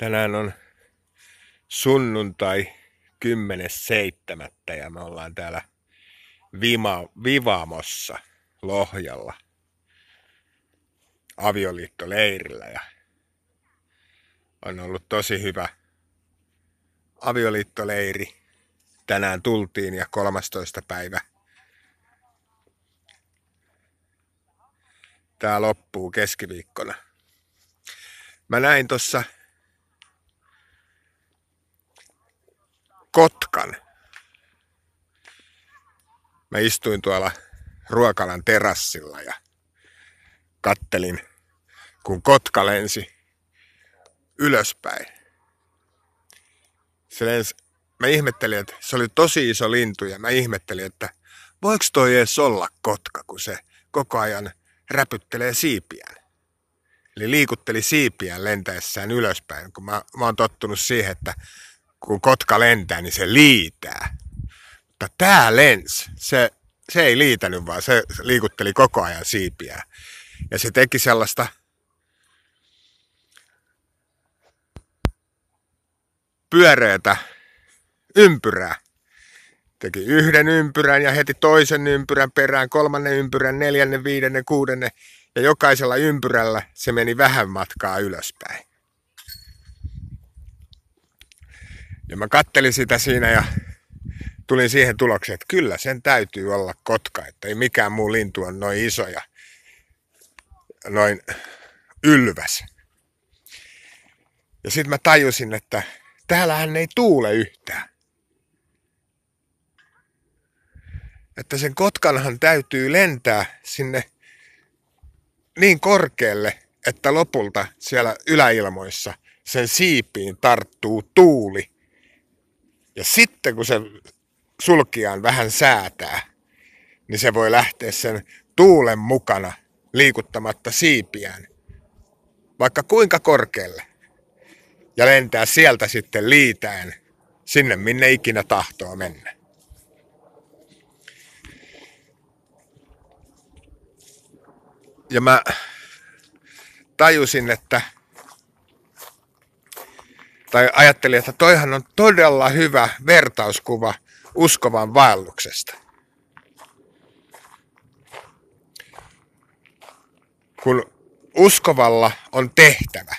Tänään on sunnuntai 10.7. ja me ollaan täällä Vima, Vivaamossa Lohjalla avioliittoleirillä ja on ollut tosi hyvä avioliittoleiri. Tänään tultiin ja 13. päivä tää loppuu keskiviikkona. Mä näin tuossa kotkan. Mä istuin tuolla ruokalan terassilla ja kattelin, kun kotka lensi ylöspäin. Se lensi, mä ihmettelin, että se oli tosi iso lintu ja mä ihmettelin, että voiko toi edes olla kotka, kun se koko ajan räpyttelee siipiään. Eli liikutteli siipiään lentäessään ylöspäin, kun mä, mä oon tottunut siihen, että kun kotka lentää, niin se liitää. Mutta tämä lens, se, se ei liitänyt, vaan se liikutteli koko ajan siipiä. Ja se teki sellaista pyöreätä ympyrää. Teki yhden ympyrän ja heti toisen ympyrän perään, kolmannen ympyrän, neljännen, viidennen, kuudennen. Ja jokaisella ympyrällä se meni vähän matkaa ylöspäin. Ja mä kattelin sitä siinä ja tulin siihen tulokseen, että kyllä sen täytyy olla kotka, että ei mikään muu lintu on noin iso ja noin ylväs. Ja sitten mä tajusin, että täällähän ei tuule yhtään. Että sen kotkanhan täytyy lentää sinne niin korkealle, että lopulta siellä yläilmoissa sen siipiin tarttuu tuuli ja sitten kun se sulkiaan vähän säätää, niin se voi lähteä sen tuulen mukana liikuttamatta siipiään, vaikka kuinka korkealle, ja lentää sieltä sitten liitäen sinne, minne ikinä tahtoo mennä. Ja mä tajusin, että tai ajatteli, että toihan on todella hyvä vertauskuva uskovan vaelluksesta. Kun uskovalla on tehtävä,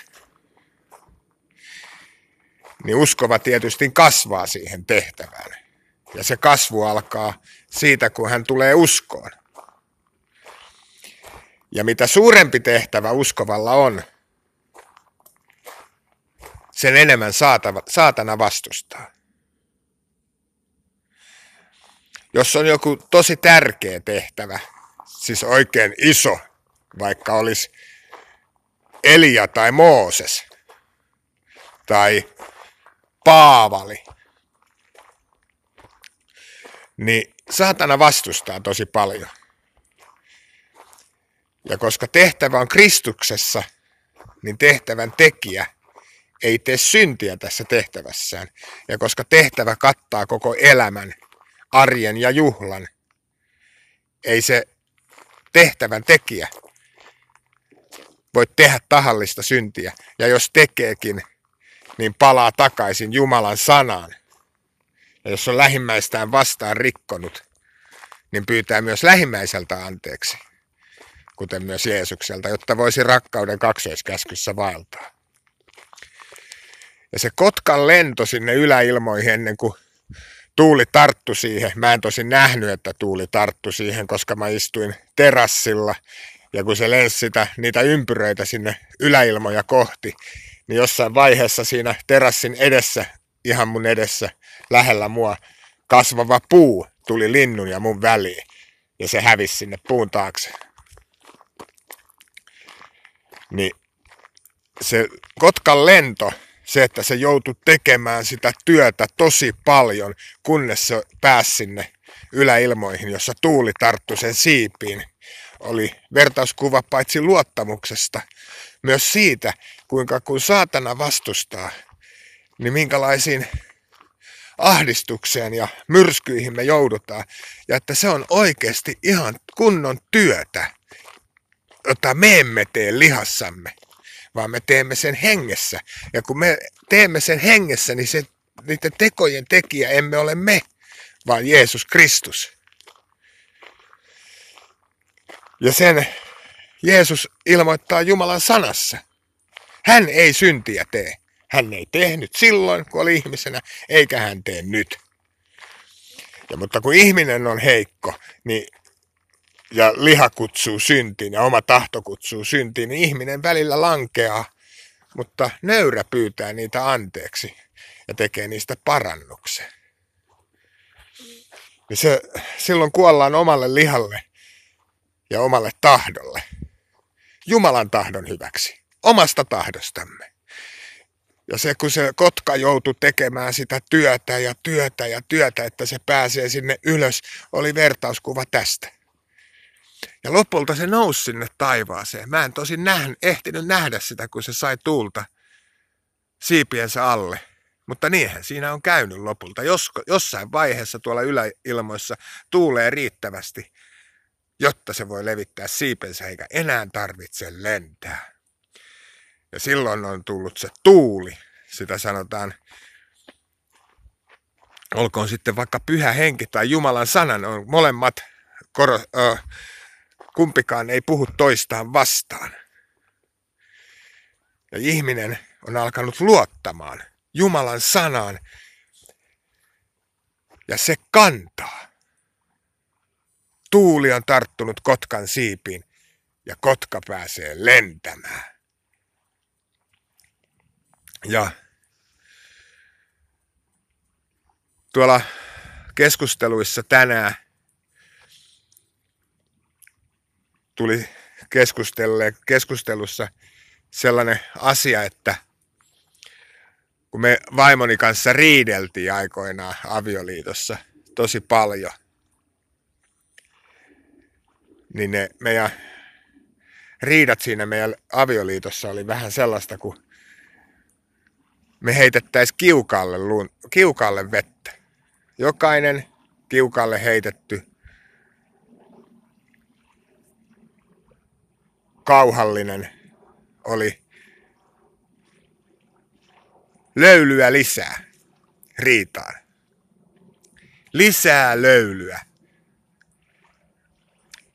niin uskova tietysti kasvaa siihen tehtävään. Ja se kasvu alkaa siitä, kun hän tulee uskoon. Ja mitä suurempi tehtävä uskovalla on, sen enemmän saatava, saatana vastustaa. Jos on joku tosi tärkeä tehtävä, siis oikein iso, vaikka olisi Elia tai Mooses tai Paavali, niin saatana vastustaa tosi paljon. Ja koska tehtävä on Kristuksessa, niin tehtävän tekijä – ei tee syntiä tässä tehtävässään. Ja koska tehtävä kattaa koko elämän, arjen ja juhlan, ei se tehtävän tekijä voi tehdä tahallista syntiä. Ja jos tekeekin, niin palaa takaisin Jumalan sanaan. Ja jos on lähimmäistään vastaan rikkonut, niin pyytää myös lähimmäiseltä anteeksi, kuten myös Jeesukselta, jotta voisi rakkauden kaksoiskäskyssä vaeltaa. Ja se Kotkan lento sinne yläilmoihin ennen kuin tuuli tarttu siihen. Mä en tosin nähnyt, että tuuli tarttu siihen, koska mä istuin terassilla. Ja kun se lensi sitä, niitä ympyröitä sinne yläilmoja kohti, niin jossain vaiheessa siinä terassin edessä, ihan mun edessä, lähellä mua, kasvava puu tuli linnun ja mun väliin. Ja se hävisi sinne puun taakse. Niin se Kotkan lento se, että se joutui tekemään sitä työtä tosi paljon, kunnes se pääsi sinne yläilmoihin, jossa tuuli tarttui sen siipiin, oli vertauskuva paitsi luottamuksesta, myös siitä, kuinka kun saatana vastustaa, niin minkälaisiin ahdistukseen ja myrskyihin me joudutaan. Ja että se on oikeasti ihan kunnon työtä, jota me emme tee lihassamme vaan me teemme sen hengessä. Ja kun me teemme sen hengessä, niin se, niiden tekojen tekijä emme ole me, vaan Jeesus Kristus. Ja sen Jeesus ilmoittaa Jumalan sanassa. Hän ei syntiä tee. Hän ei tehnyt silloin, kun oli ihmisenä, eikä hän tee nyt. Ja mutta kun ihminen on heikko, niin ja liha kutsuu syntiin ja oma tahto kutsuu syntiin, niin ihminen välillä lankeaa, mutta nöyrä pyytää niitä anteeksi ja tekee niistä parannuksen. Ja niin se, silloin kuollaan omalle lihalle ja omalle tahdolle. Jumalan tahdon hyväksi, omasta tahdostamme. Ja se, kun se kotka joutui tekemään sitä työtä ja työtä ja työtä, että se pääsee sinne ylös, oli vertauskuva tästä. Ja lopulta se nousi sinne taivaaseen. Mä en tosin nähnyt, ehtinyt nähdä sitä, kun se sai tuulta siipiensä alle. Mutta niinhän siinä on käynyt lopulta. Jos, jossain vaiheessa tuolla yläilmoissa tuulee riittävästi, jotta se voi levittää siipensä eikä enää tarvitse lentää. Ja silloin on tullut se tuuli. Sitä sanotaan, olkoon sitten vaikka pyhä henki tai Jumalan sanan, on molemmat koro, ö, Kumpikaan ei puhu toistaan vastaan. Ja ihminen on alkanut luottamaan Jumalan sanaan. Ja se kantaa. Tuuli on tarttunut kotkan siipiin ja kotka pääsee lentämään. Ja tuolla keskusteluissa tänään tuli keskustelussa sellainen asia, että kun me vaimoni kanssa riideltiin aikoinaan avioliitossa tosi paljon, niin ne meidän riidat siinä meidän avioliitossa oli vähän sellaista, kun me heitettäisiin kiukaalle, kiukaalle vettä. Jokainen kiukalle heitetty kauhallinen oli löylyä lisää riitaan. Lisää löylyä.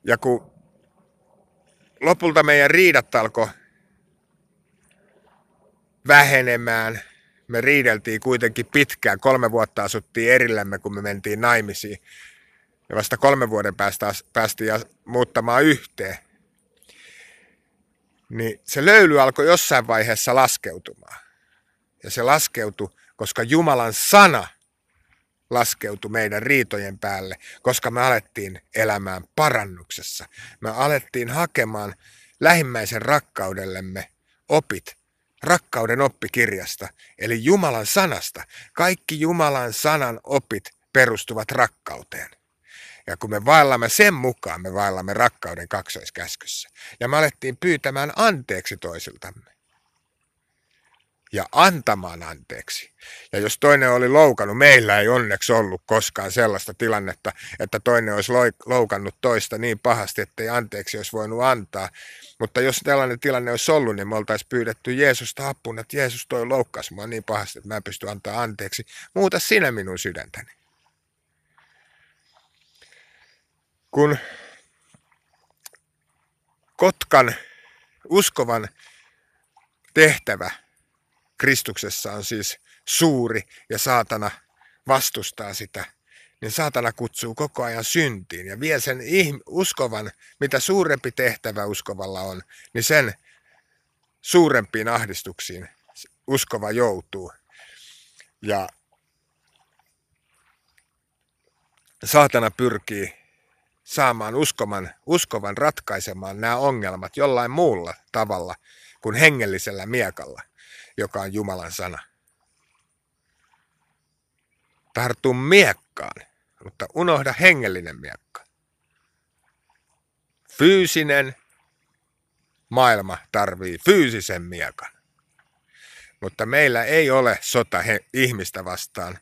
Ja kun lopulta meidän riidat alkoi vähenemään, me riideltiin kuitenkin pitkään. Kolme vuotta asuttiin erillämme, kun me mentiin naimisiin. Ja vasta kolmen vuoden päästä päästiin muuttamaan yhteen niin se löyly alkoi jossain vaiheessa laskeutumaan. Ja se laskeutui, koska Jumalan sana laskeutui meidän riitojen päälle, koska me alettiin elämään parannuksessa. Me alettiin hakemaan lähimmäisen rakkaudellemme opit rakkauden oppikirjasta, eli Jumalan sanasta. Kaikki Jumalan sanan opit perustuvat rakkauteen. Ja kun me vaellamme sen mukaan, me vaellamme rakkauden kaksoiskäskyssä. Ja me alettiin pyytämään anteeksi toisiltamme. Ja antamaan anteeksi. Ja jos toinen oli loukannut, meillä ei onneksi ollut koskaan sellaista tilannetta, että toinen olisi loukannut toista niin pahasti, että ei anteeksi olisi voinut antaa. Mutta jos tällainen tilanne olisi ollut, niin me oltaisiin pyydetty Jeesusta apuun, että Jeesus toi loukkasi mua niin pahasti, että mä en pysty antaa anteeksi. Muuta sinä minun sydäntäni. kun Kotkan uskovan tehtävä Kristuksessa on siis suuri ja saatana vastustaa sitä, niin saatana kutsuu koko ajan syntiin ja vie sen uskovan, mitä suurempi tehtävä uskovalla on, niin sen suurempiin ahdistuksiin uskova joutuu. Ja saatana pyrkii saamaan uskoman, uskovan ratkaisemaan nämä ongelmat jollain muulla tavalla kuin hengellisellä miekalla, joka on Jumalan sana. Tartu miekkaan, mutta unohda hengellinen miekka. Fyysinen maailma tarvii fyysisen miekan. Mutta meillä ei ole sota he- ihmistä vastaan,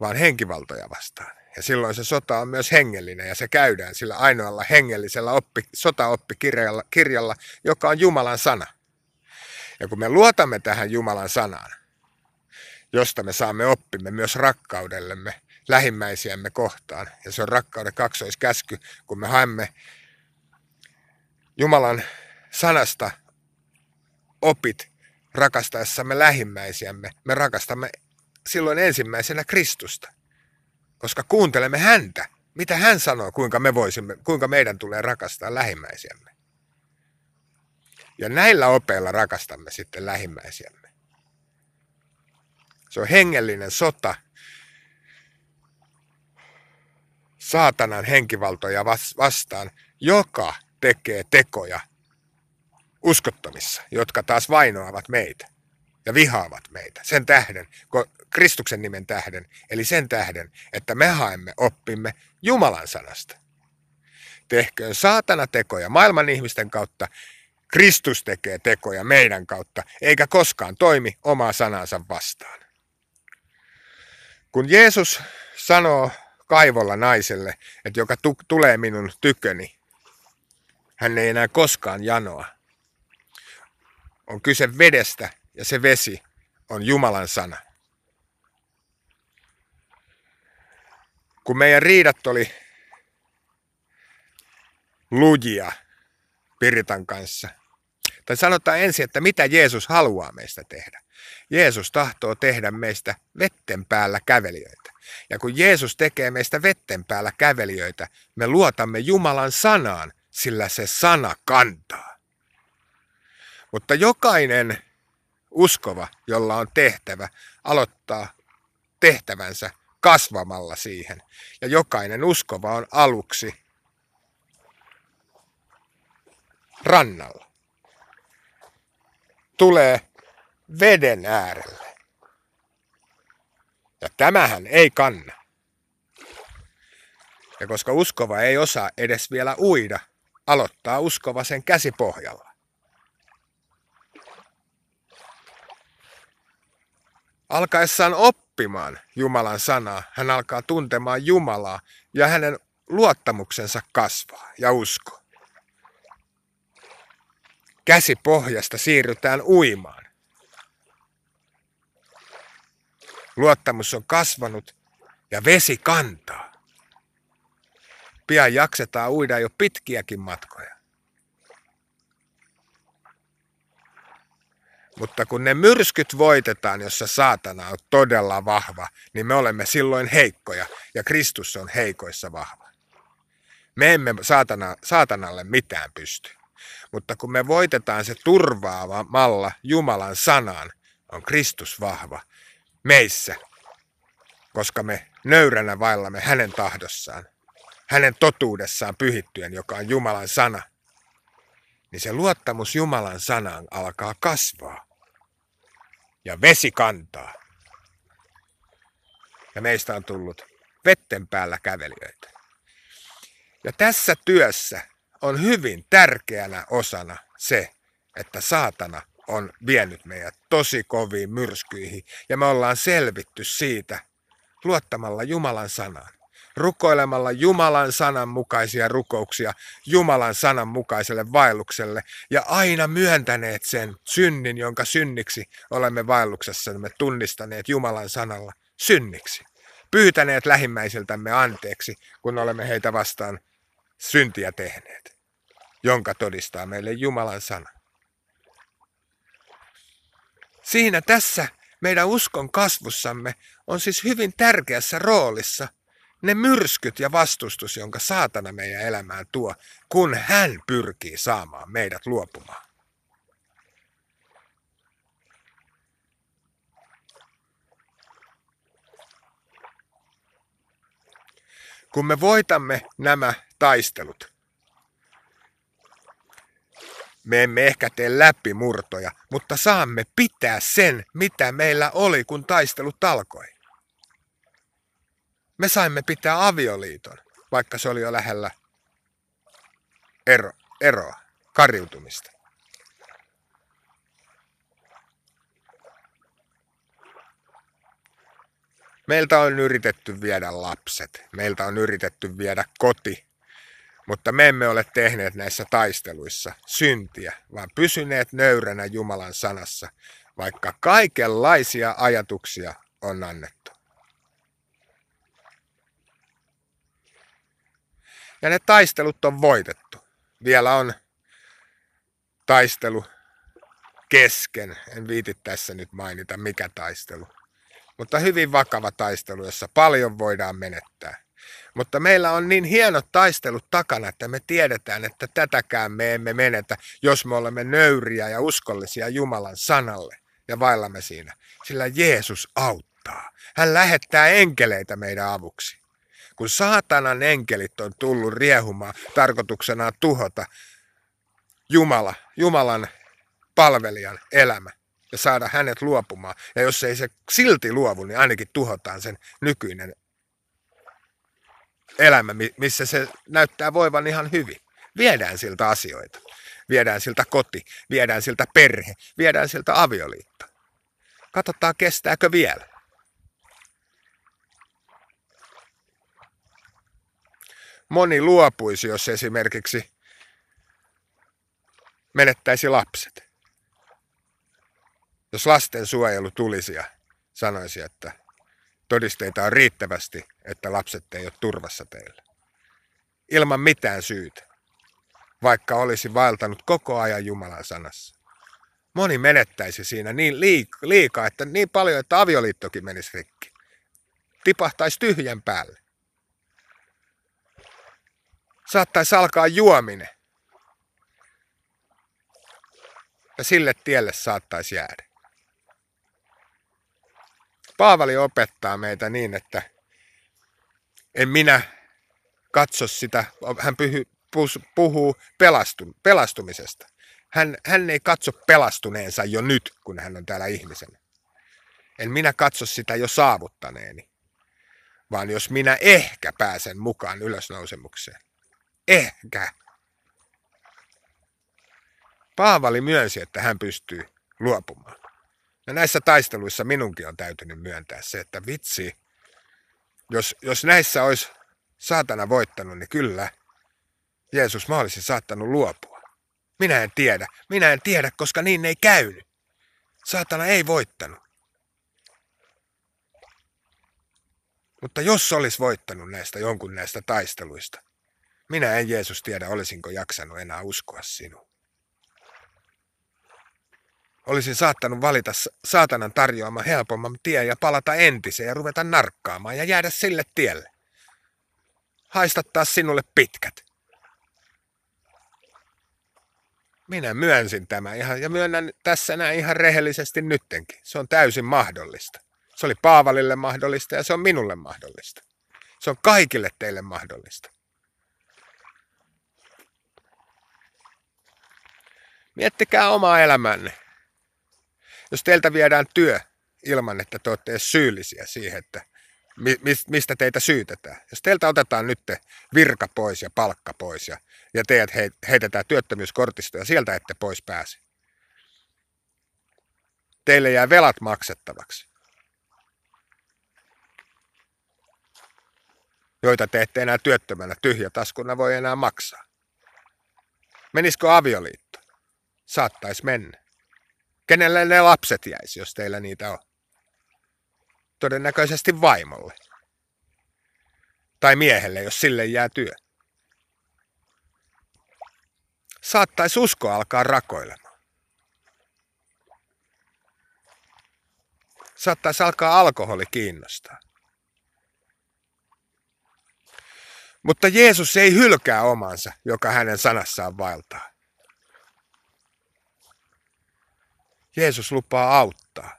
vaan henkivaltoja vastaan. Ja silloin se sota on myös hengellinen ja se käydään sillä ainoalla hengellisellä oppi, sotaoppikirjalla, kirjalla, joka on Jumalan sana. Ja kun me luotamme tähän Jumalan sanaan, josta me saamme oppimme myös rakkaudellemme lähimmäisiämme kohtaan. Ja se on rakkauden kaksoiskäsky, kun me haemme Jumalan sanasta opit rakastaessamme lähimmäisiämme. Me rakastamme silloin ensimmäisenä Kristusta koska kuuntelemme häntä. Mitä hän sanoo, kuinka, me voisimme, kuinka meidän tulee rakastaa lähimmäisiämme. Ja näillä opeilla rakastamme sitten lähimmäisiämme. Se on hengellinen sota saatanan henkivaltoja vastaan, joka tekee tekoja uskottomissa, jotka taas vainoavat meitä ja vihaavat meitä sen tähden, Kristuksen nimen tähden, eli sen tähden, että me haemme oppimme Jumalan sanasta. Tehköön saatana tekoja maailman ihmisten kautta, Kristus tekee tekoja meidän kautta, eikä koskaan toimi omaa sanansa vastaan. Kun Jeesus sanoo kaivolla naiselle, että joka tu- tulee minun tyköni, hän ei enää koskaan janoa. On kyse vedestä, ja se vesi on Jumalan sana. Kun meidän riidat oli lujia Piritan kanssa, tai sanotaan ensin, että mitä Jeesus haluaa meistä tehdä. Jeesus tahtoo tehdä meistä vetten päällä kävelijöitä. Ja kun Jeesus tekee meistä vetten päällä kävelijöitä, me luotamme Jumalan sanaan, sillä se sana kantaa. Mutta jokainen uskova, jolla on tehtävä, aloittaa tehtävänsä kasvamalla siihen. Ja jokainen uskova on aluksi rannalla. Tulee veden äärelle. Ja tämähän ei kanna. Ja koska uskova ei osaa edes vielä uida, aloittaa uskova sen käsipohjalla. Alkaessaan oppimaan Jumalan sanaa, hän alkaa tuntemaan Jumalaa ja hänen luottamuksensa kasvaa ja usko. Käsi pohjasta siirrytään uimaan. Luottamus on kasvanut ja vesi kantaa. Pian jaksetaan uida jo pitkiäkin matkoja. Mutta kun ne myrskyt voitetaan, jossa saatana on todella vahva, niin me olemme silloin heikkoja ja Kristus on heikoissa vahva. Me emme saatana, saatanalle mitään pysty. Mutta kun me voitetaan se turvaava malla Jumalan sanaan, on Kristus vahva meissä, koska me nöyränä vaillamme hänen tahdossaan, hänen totuudessaan pyhittyen, joka on Jumalan sana – niin se luottamus Jumalan sanaan alkaa kasvaa ja vesi kantaa. Ja meistä on tullut vetten päällä kävelijöitä. Ja tässä työssä on hyvin tärkeänä osana se, että saatana on vienyt meidät tosi koviin myrskyihin ja me ollaan selvitty siitä luottamalla Jumalan sanaan rukoilemalla Jumalan sanan mukaisia rukouksia Jumalan sanan mukaiselle vaellukselle ja aina myöntäneet sen synnin, jonka synniksi olemme vaelluksessa, me tunnistaneet Jumalan sanalla synniksi. Pyytäneet lähimmäisiltämme anteeksi, kun olemme heitä vastaan syntiä tehneet, jonka todistaa meille Jumalan sana. Siinä tässä meidän uskon kasvussamme on siis hyvin tärkeässä roolissa ne myrskyt ja vastustus, jonka saatana meidän elämään tuo, kun hän pyrkii saamaan meidät luopumaan. Kun me voitamme nämä taistelut, me emme ehkä tee läpimurtoja, mutta saamme pitää sen, mitä meillä oli, kun taistelut alkoi me saimme pitää avioliiton, vaikka se oli jo lähellä ero, eroa, karjutumista. Meiltä on yritetty viedä lapset, meiltä on yritetty viedä koti, mutta me emme ole tehneet näissä taisteluissa syntiä, vaan pysyneet nöyränä Jumalan sanassa, vaikka kaikenlaisia ajatuksia on annettu. Ja ne taistelut on voitettu. Vielä on taistelu kesken. En viiti tässä nyt mainita mikä taistelu. Mutta hyvin vakava taistelu, jossa paljon voidaan menettää. Mutta meillä on niin hienot taistelut takana, että me tiedetään, että tätäkään me emme menetä, jos me olemme nöyriä ja uskollisia Jumalan sanalle ja vaillamme siinä. Sillä Jeesus auttaa. Hän lähettää enkeleitä meidän avuksi kun saatanan enkelit on tullut riehumaan tarkoituksena tuhota Jumala, Jumalan palvelijan elämä ja saada hänet luopumaan. Ja jos ei se silti luovu, niin ainakin tuhotaan sen nykyinen elämä, missä se näyttää voivan ihan hyvin. Viedään siltä asioita. Viedään siltä koti, viedään siltä perhe, viedään siltä avioliitto. Katsotaan, kestääkö vielä. moni luopuisi, jos esimerkiksi menettäisi lapset. Jos lastensuojelu tulisi ja sanoisi, että todisteita on riittävästi, että lapset ei ole turvassa teillä. Ilman mitään syytä, vaikka olisi vaeltanut koko ajan Jumalan sanassa. Moni menettäisi siinä niin liikaa, että niin paljon, että avioliittokin menisi rikki. Tipahtaisi tyhjän päälle saattaisi alkaa juominen. Ja sille tielle saattaisi jäädä. Paavali opettaa meitä niin, että en minä katso sitä, hän puhuu pelastun, pelastumisesta. Hän, hän ei katso pelastuneensa jo nyt, kun hän on täällä ihmisenä. En minä katso sitä jo saavuttaneeni, vaan jos minä ehkä pääsen mukaan ylösnousemukseen. Ehkä. Paavali myönsi, että hän pystyy luopumaan. Ja näissä taisteluissa minunkin on täytynyt myöntää se, että vitsi, jos, jos näissä olisi saatana voittanut, niin kyllä, Jeesus, mä olisin saattanut luopua. Minä en tiedä, minä en tiedä, koska niin ei käynyt. Saatana ei voittanut. Mutta jos olisi voittanut näistä jonkun näistä taisteluista, minä en Jeesus tiedä, olisinko jaksanut enää uskoa sinuun. Olisin saattanut valita saatanan tarjoama helpomman tie ja palata entiseen ja ruveta narkkaamaan ja jäädä sille tielle. Haistattaa sinulle pitkät. Minä myönsin tämä ihan, ja myönnän tässä näin ihan rehellisesti nyttenkin. Se on täysin mahdollista. Se oli Paavalille mahdollista ja se on minulle mahdollista. Se on kaikille teille mahdollista. Miettikää omaa elämänne. Jos teiltä viedään työ ilman, että te olette edes syyllisiä siihen, että mistä teitä syytetään. Jos teiltä otetaan nyt virka pois ja palkka pois ja, ja teidät heitetään työttömyyskortista ja sieltä ette pois pääse. Teille jää velat maksettavaksi, joita te ette enää työttömänä tyhjä taskuna voi enää maksaa. Menisikö avioliitto? Saattaisi mennä. Kenelle ne lapset jäisi, jos teillä niitä on? Todennäköisesti vaimolle. Tai miehelle, jos sille jää työ. Saattaisi usko alkaa rakoilemaan. Saattaisi alkaa alkoholi kiinnostaa. Mutta Jeesus ei hylkää omansa, joka hänen sanassaan vaeltaa. Jeesus lupaa auttaa.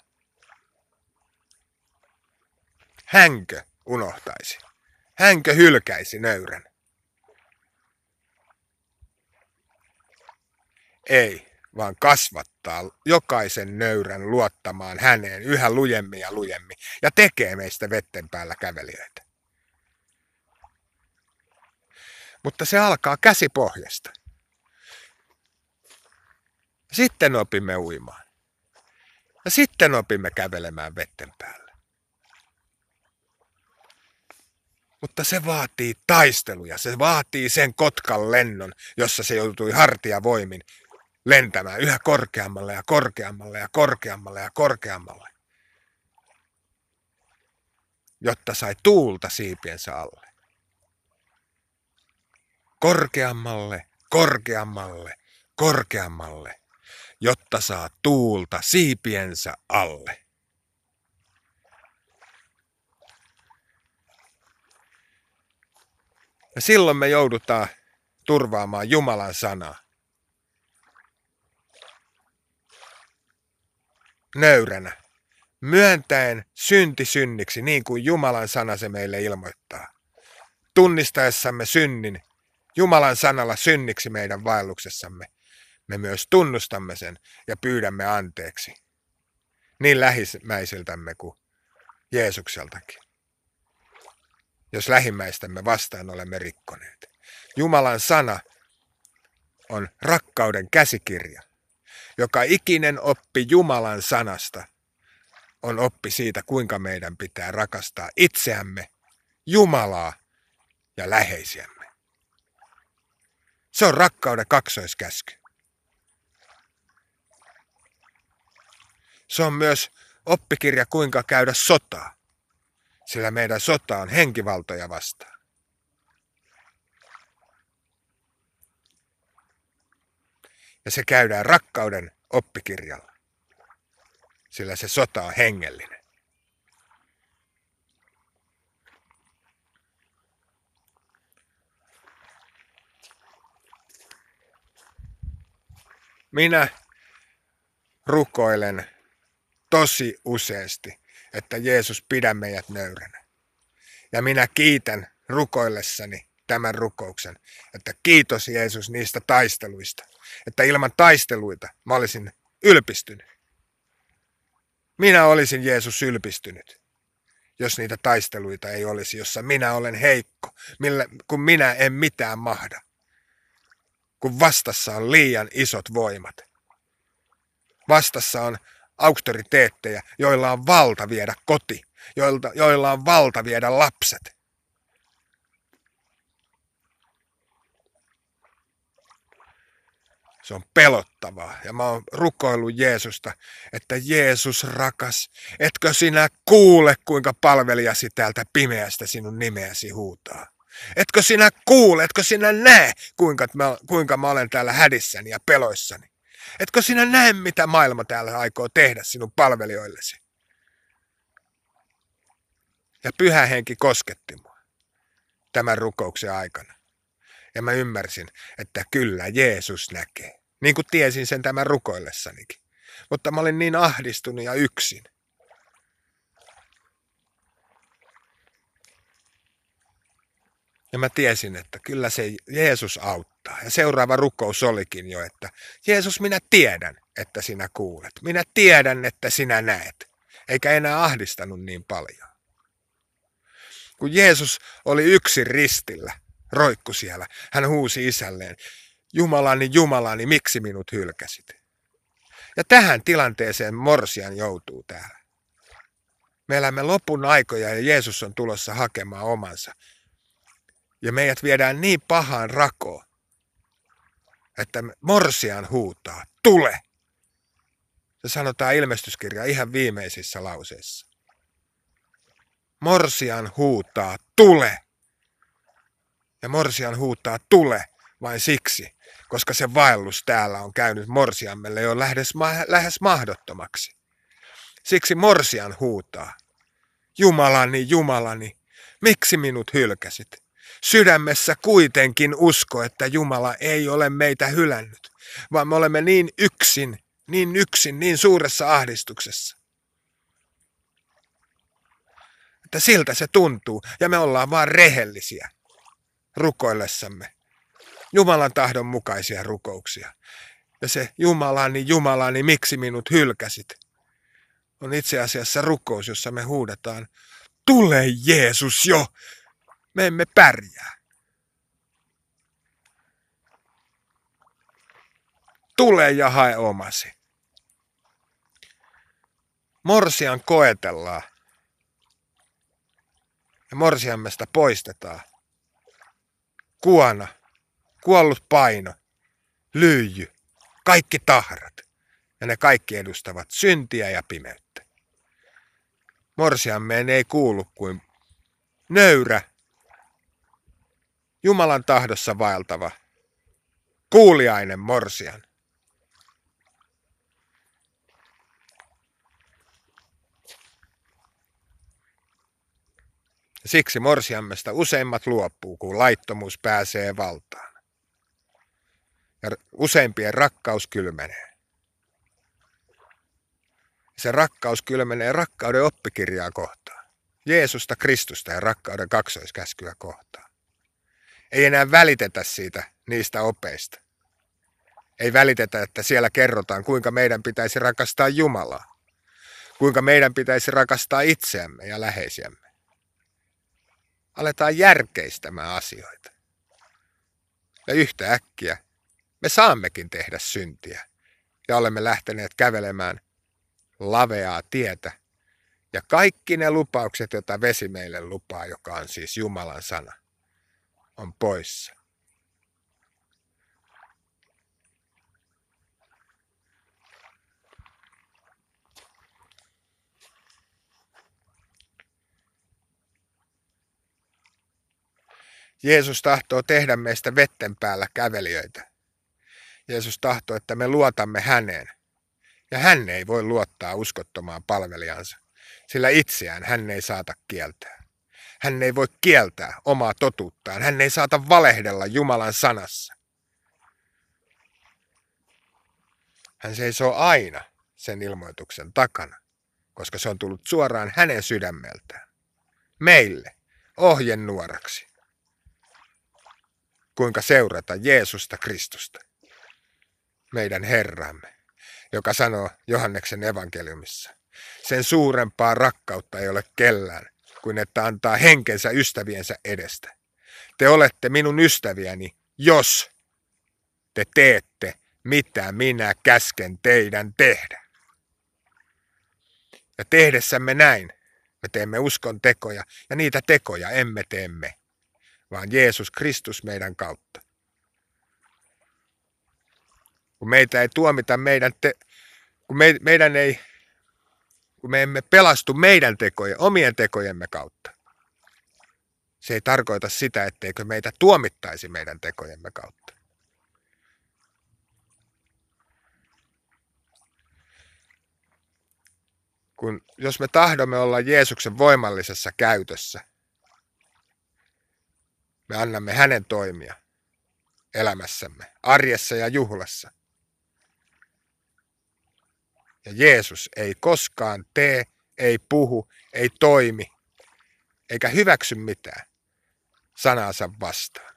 Hänkö unohtaisi? Hänkö hylkäisi nöyrän? Ei, vaan kasvattaa jokaisen nöyrän luottamaan häneen yhä lujemmin ja lujemmin ja tekee meistä vetten päällä kävelijöitä. Mutta se alkaa käsipohjasta. Sitten opimme uimaan. Ja sitten opimme kävelemään vetten päällä. Mutta se vaatii taisteluja, se vaatii sen kotkan lennon, jossa se joutui hartia voimin lentämään yhä korkeammalle ja korkeammalle ja korkeammalle ja korkeammalle, jotta sai tuulta siipiensä alle. Korkeammalle, korkeammalle, korkeammalle jotta saa tuulta siipiensä alle. Ja silloin me joudutaan turvaamaan Jumalan sanaa. Nöyränä, myöntäen synti synniksi, niin kuin Jumalan sana se meille ilmoittaa. Tunnistaessamme synnin, Jumalan sanalla synniksi meidän vaelluksessamme – me myös tunnustamme sen ja pyydämme anteeksi. Niin lähimmäisiltämme kuin Jeesukseltakin. Jos lähimmäistämme vastaan olemme rikkoneet. Jumalan sana on rakkauden käsikirja. Joka ikinen oppi Jumalan sanasta on oppi siitä, kuinka meidän pitää rakastaa itseämme, Jumalaa ja läheisiämme. Se on rakkauden kaksoiskäsky. Se on myös oppikirja kuinka käydä sotaa, sillä meidän sota on henkivaltoja vastaan. Ja se käydään rakkauden oppikirjalla, sillä se sota on hengellinen. Minä rukoilen tosi useasti, että Jeesus pidä meidät nöyränä. Ja minä kiitän rukoillessani tämän rukouksen, että kiitos Jeesus niistä taisteluista, että ilman taisteluita mä olisin ylpistynyt. Minä olisin Jeesus ylpistynyt, jos niitä taisteluita ei olisi, jossa minä olen heikko, millä, kun minä en mitään mahda, kun vastassa on liian isot voimat. Vastassa on auktoriteetteja, joilla on valta viedä koti, joilta, joilla on valta viedä lapset. Se on pelottavaa. Ja mä oon rukoillut Jeesusta, että Jeesus rakas, etkö sinä kuule, kuinka palvelijasi täältä pimeästä sinun nimeäsi huutaa? Etkö sinä kuule, etkö sinä näe, kuinka mä, kuinka mä olen täällä hädissäni ja peloissani? Etkö sinä näe, mitä maailma täällä aikoo tehdä sinun palvelijoillesi? Ja pyhä henki kosketti mua tämän rukouksen aikana. Ja mä ymmärsin, että kyllä Jeesus näkee. Niin kuin tiesin sen tämän rukoillessanikin. Mutta mä olin niin ahdistunut ja yksin. Ja mä tiesin, että kyllä se Jeesus auttaa odottaa. Ja seuraava rukous olikin jo, että Jeesus, minä tiedän, että sinä kuulet. Minä tiedän, että sinä näet. Eikä enää ahdistanut niin paljon. Kun Jeesus oli yksi ristillä, roikku siellä, hän huusi isälleen, Jumalani, Jumalani, miksi minut hylkäsit? Ja tähän tilanteeseen Morsian joutuu täällä. Me elämme lopun aikoja ja Jeesus on tulossa hakemaan omansa. Ja meidät viedään niin pahaan rakoon, että morsian huutaa, tule! Se sanotaan ilmestyskirja ihan viimeisissä lauseissa. Morsian huutaa, tule! Ja morsian huutaa, tule, vain siksi, koska se vaellus täällä on käynyt morsiammelle jo lähes, ma- lähes mahdottomaksi. Siksi morsian huutaa, Jumalani, Jumalani, miksi minut hylkäsit? sydämessä kuitenkin usko, että Jumala ei ole meitä hylännyt, vaan me olemme niin yksin, niin yksin, niin suuressa ahdistuksessa. Että siltä se tuntuu ja me ollaan vaan rehellisiä rukoillessamme. Jumalan tahdon mukaisia rukouksia. Ja se Jumalani, Jumalani, miksi minut hylkäsit, on itse asiassa rukous, jossa me huudetaan, tule Jeesus jo, me emme pärjää. Tule ja hae omasi. Morsian koetellaan. Ja morsiammesta poistetaan. Kuona, kuollut paino, lyijy, kaikki tahrat. Ja ne kaikki edustavat syntiä ja pimeyttä. Morsiammeen ei kuulu kuin nöyrä Jumalan tahdossa vaeltava, kuuliainen morsian. Siksi morsiammesta useimmat luopuu, kun laittomuus pääsee valtaan. Ja useimpien rakkaus kylmenee. Se rakkaus kylmenee rakkauden oppikirjaa kohtaan. Jeesusta, Kristusta ja rakkauden kaksoiskäskyä kohtaan ei enää välitetä siitä niistä opeista. Ei välitetä, että siellä kerrotaan, kuinka meidän pitäisi rakastaa Jumalaa, kuinka meidän pitäisi rakastaa itseämme ja läheisiämme. Aletaan järkeistämään asioita. Ja yhtä äkkiä me saammekin tehdä syntiä ja olemme lähteneet kävelemään laveaa tietä. Ja kaikki ne lupaukset, joita vesi meille lupaa, joka on siis Jumalan sana – on poissa. Jeesus tahtoo tehdä meistä vetten päällä kävelijöitä. Jeesus tahtoo, että me luotamme häneen. Ja hän ei voi luottaa uskottomaan palvelijansa, sillä itseään hän ei saata kieltää. Hän ei voi kieltää omaa totuuttaan. Hän ei saata valehdella Jumalan sanassa. Hän seisoo aina sen ilmoituksen takana, koska se on tullut suoraan hänen sydämeltään. Meille, nuoraksi. Kuinka seurata Jeesusta Kristusta, meidän Herramme, joka sanoo Johanneksen evankeliumissa, sen suurempaa rakkautta ei ole kellään kuin että antaa henkensä ystäviensä edestä. Te olette minun ystäviäni, jos te teette, mitä minä käsken teidän tehdä. Ja tehdessämme näin, me teemme uskon tekoja, ja niitä tekoja emme teemme, vaan Jeesus Kristus meidän kautta. Kun meitä ei tuomita meidän, te- kun me- meidän ei kun me emme pelastu meidän tekojen, omien tekojemme kautta. Se ei tarkoita sitä, etteikö meitä tuomittaisi meidän tekojemme kautta. Kun, jos me tahdomme olla Jeesuksen voimallisessa käytössä, me annamme hänen toimia elämässämme, arjessa ja juhlassa. Ja Jeesus ei koskaan tee, ei puhu, ei toimi, eikä hyväksy mitään sanansa vastaan.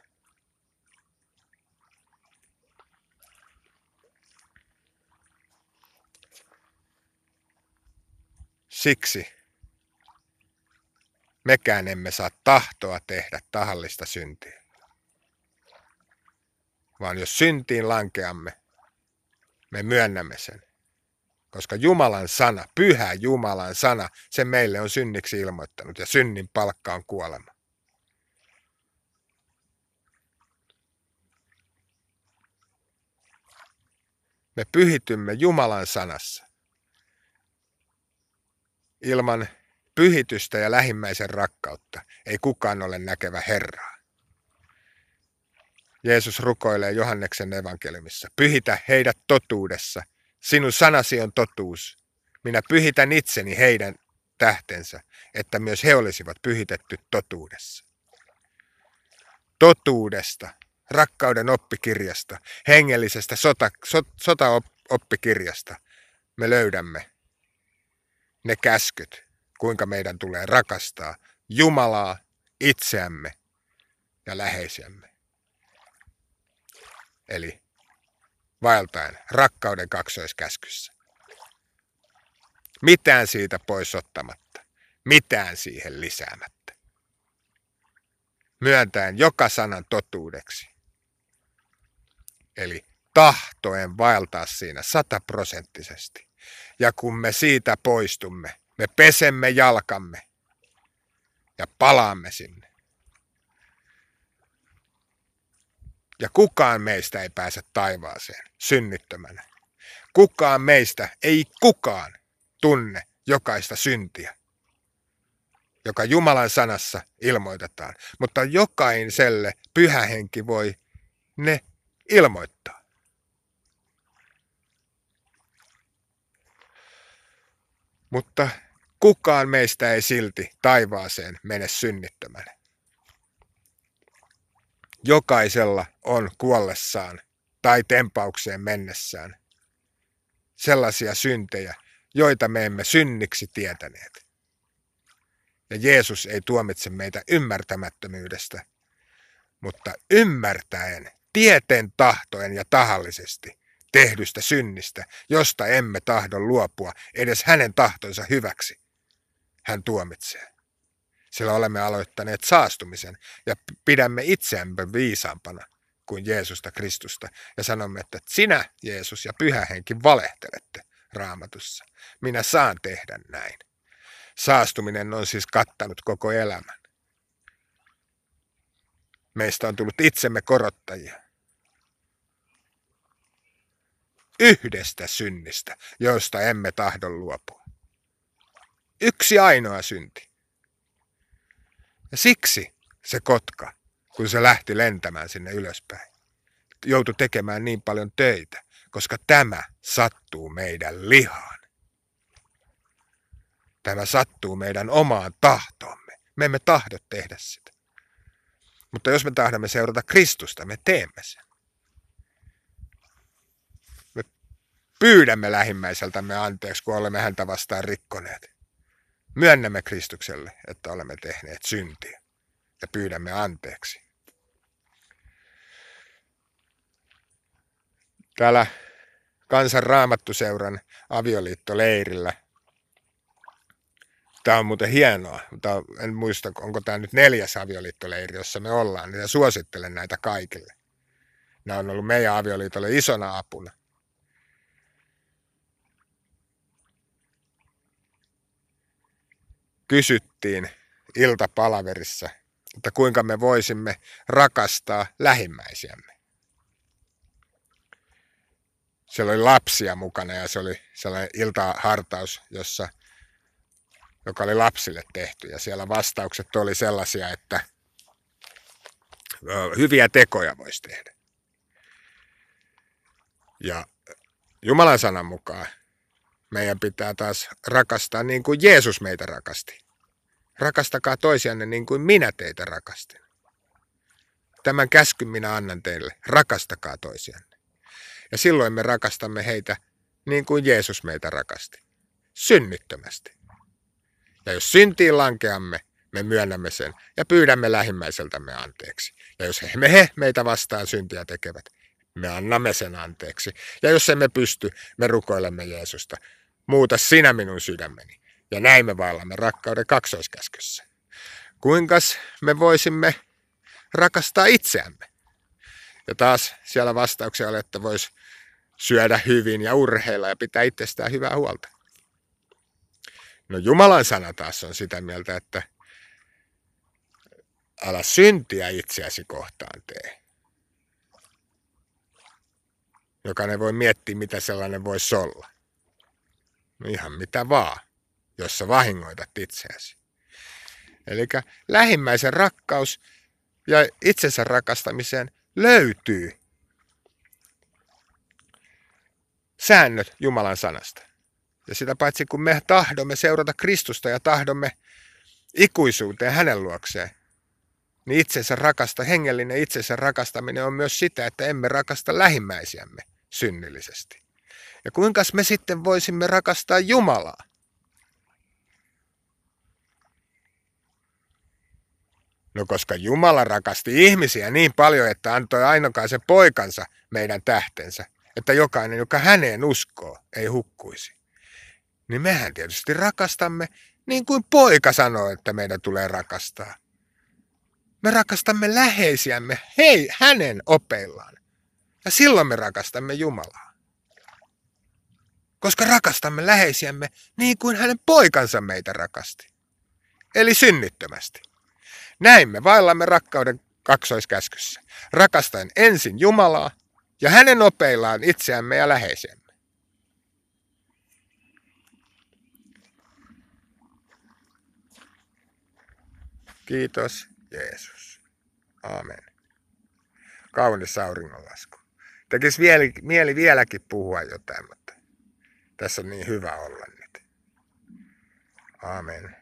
Siksi mekään emme saa tahtoa tehdä tahallista syntiä. Vaan jos syntiin lankeamme, me myönnämme sen koska Jumalan sana, pyhä Jumalan sana, se meille on synniksi ilmoittanut ja synnin palkka on kuolema. Me pyhitymme Jumalan sanassa. Ilman pyhitystä ja lähimmäisen rakkautta ei kukaan ole näkevä Herraa. Jeesus rukoilee Johanneksen evankeliumissa. Pyhitä heidät totuudessa – Sinun sanasi on totuus. Minä pyhitän itseni heidän tähtensä, että myös he olisivat pyhitetty totuudessa. Totuudesta, rakkauden oppikirjasta, hengellisestä sota, so, sotaoppikirjasta me löydämme ne käskyt, kuinka meidän tulee rakastaa Jumalaa, itseämme ja läheisemme. Eli vaeltaen rakkauden kaksoiskäskyssä. Mitään siitä pois ottamatta, mitään siihen lisäämättä. Myöntäen joka sanan totuudeksi. Eli tahtoen vaeltaa siinä sataprosenttisesti. Ja kun me siitä poistumme, me pesemme jalkamme ja palaamme sinne. Ja kukaan meistä ei pääse taivaaseen synnyttömänä. Kukaan meistä, ei kukaan, tunne jokaista syntiä, joka Jumalan sanassa ilmoitetaan. Mutta jokaiselle pyhä henki voi ne ilmoittaa. Mutta kukaan meistä ei silti taivaaseen mene synnittömänä jokaisella on kuollessaan tai tempaukseen mennessään sellaisia syntejä, joita me emme synniksi tietäneet. Ja Jeesus ei tuomitse meitä ymmärtämättömyydestä, mutta ymmärtäen, tieten tahtoen ja tahallisesti tehdystä synnistä, josta emme tahdo luopua edes hänen tahtonsa hyväksi, hän tuomitsee sillä olemme aloittaneet saastumisen ja pidämme itseämme viisaampana kuin Jeesusta Kristusta ja sanomme, että sinä Jeesus ja pyhä henki valehtelette raamatussa. Minä saan tehdä näin. Saastuminen on siis kattanut koko elämän. Meistä on tullut itsemme korottajia. Yhdestä synnistä, josta emme tahdo luopua. Yksi ainoa synti. Ja siksi se kotka, kun se lähti lentämään sinne ylöspäin, joutui tekemään niin paljon töitä, koska tämä sattuu meidän lihaan. Tämä sattuu meidän omaan tahtoomme. Me emme tahdo tehdä sitä. Mutta jos me tahdamme seurata Kristusta, me teemme sen. Me pyydämme lähimmäiseltämme anteeksi, kun olemme häntä vastaan rikkoneet. Myönnämme Kristukselle, että olemme tehneet syntiä ja pyydämme anteeksi. Täällä kansan raamattuseuran avioliittoleirillä. Tämä on muuten hienoa, mutta en muista, onko tämä nyt neljäs avioliittoleiri, jossa me ollaan, ja suosittelen näitä kaikille. Nämä on ollut meidän avioliitolle isona apuna. kysyttiin iltapalaverissa, että kuinka me voisimme rakastaa lähimmäisiämme. Siellä oli lapsia mukana ja se oli sellainen iltahartaus, jossa, joka oli lapsille tehty. Ja siellä vastaukset oli sellaisia, että hyviä tekoja voisi tehdä. Ja Jumalan sanan mukaan meidän pitää taas rakastaa niin kuin Jeesus meitä rakasti. Rakastakaa toisianne niin kuin minä teitä rakastin. Tämän käskyn minä annan teille, rakastakaa toisianne. Ja silloin me rakastamme heitä niin kuin Jeesus meitä rakasti, synnyttömästi. Ja jos syntiin lankeamme, me myönnämme sen ja pyydämme lähimmäiseltämme anteeksi. Ja jos he, me he meitä vastaan syntiä tekevät, me annamme sen anteeksi. Ja jos emme pysty, me rukoilemme Jeesusta, muuta sinä minun sydämeni. Ja näin me vaallamme rakkauden kaksoiskäskyssä. Kuinkas me voisimme rakastaa itseämme? Ja taas siellä vastauksia oli, että voisi syödä hyvin ja urheilla ja pitää itsestään hyvää huolta. No Jumalan sana taas on sitä mieltä, että älä syntiä itseäsi kohtaan tee. Jokainen voi miettiä, mitä sellainen voisi olla ihan mitä vaan, jos sä vahingoitat itseäsi. Eli lähimmäisen rakkaus ja itsensä rakastamiseen löytyy säännöt Jumalan sanasta. Ja sitä paitsi kun me tahdomme seurata Kristusta ja tahdomme ikuisuuteen hänen luokseen, niin itsensä rakasta, hengellinen itsensä rakastaminen on myös sitä, että emme rakasta lähimmäisiämme synnillisesti. Ja kuinka me sitten voisimme rakastaa Jumalaa? No koska Jumala rakasti ihmisiä niin paljon, että antoi ainakaan se poikansa meidän tähtensä, että jokainen, joka häneen uskoo, ei hukkuisi. Niin mehän tietysti rakastamme niin kuin poika sanoo, että meidän tulee rakastaa. Me rakastamme läheisiämme hei, hänen opeillaan. Ja silloin me rakastamme Jumalaa koska rakastamme läheisiämme niin kuin hänen poikansa meitä rakasti. Eli synnyttömästi. Näin me vaellamme rakkauden kaksoiskäskyssä, rakastaen ensin Jumalaa ja hänen opeillaan itseämme ja läheisemme. Kiitos Jeesus. Aamen. Kaunis auringonlasku. Tekisi mieli, mieli vieläkin puhua jotain, tässä on niin hyvä olla nyt. Aamen.